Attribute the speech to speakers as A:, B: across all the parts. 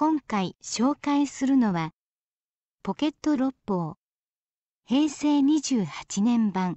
A: 今回紹介するのはポケット六法平成28年版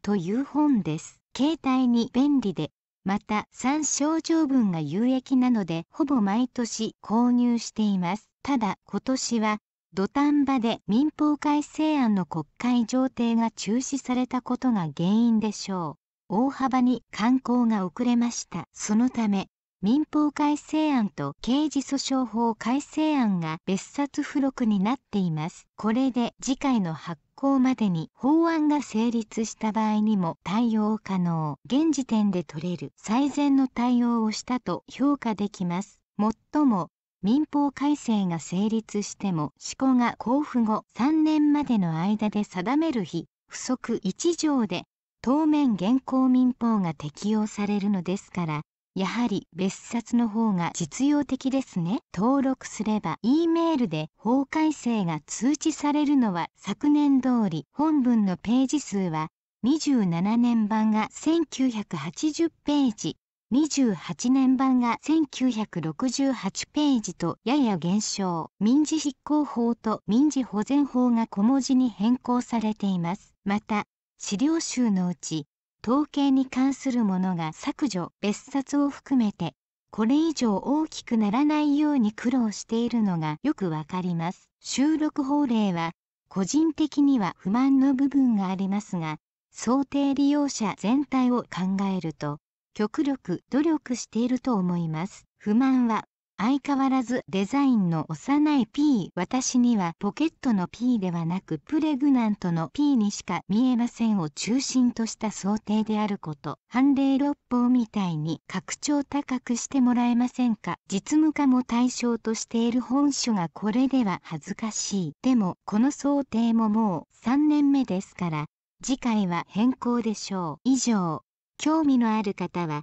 A: という本です携帯に便利でまた参照条文が有益なのでほぼ毎年購入していますただ今年は土壇場で民法改正案の国会上程が中止されたことが原因でしょう大幅に刊行が遅れましたそのため民法改正案と刑事訴訟法改正案が別冊付録になっています。これで次回の発行までに法案が成立した場合にも対応可能、現時点で取れる最善の対応をしたと評価できます。もっとも、民法改正が成立しても、施行が交付後3年までの間で定める日、不足1条で当面現行民法が適用されるのですから、やはり別冊の方が実用的ですね登録すれば E メールで法改正が通知されるのは昨年通り本文のページ数は27年版が1980ページ28年版が1968ページとやや減少民事執行法と民事保全法が小文字に変更されていますまた資料集のうち統計に関するものが削除別冊を含めてこれ以上大きくならないように苦労しているのがよくわかります収録法令は個人的には不満の部分がありますが想定利用者全体を考えると極力努力していると思います不満は相変わらずデザインの幼い P 私にはポケットの P ではなくプレグナントの P にしか見えませんを中心とした想定であること判例六法みたいに拡張高くしてもらえませんか実務家も対象としている本書がこれでは恥ずかしいでもこの想定ももう3年目ですから次回は変更でしょう以上興味のある方は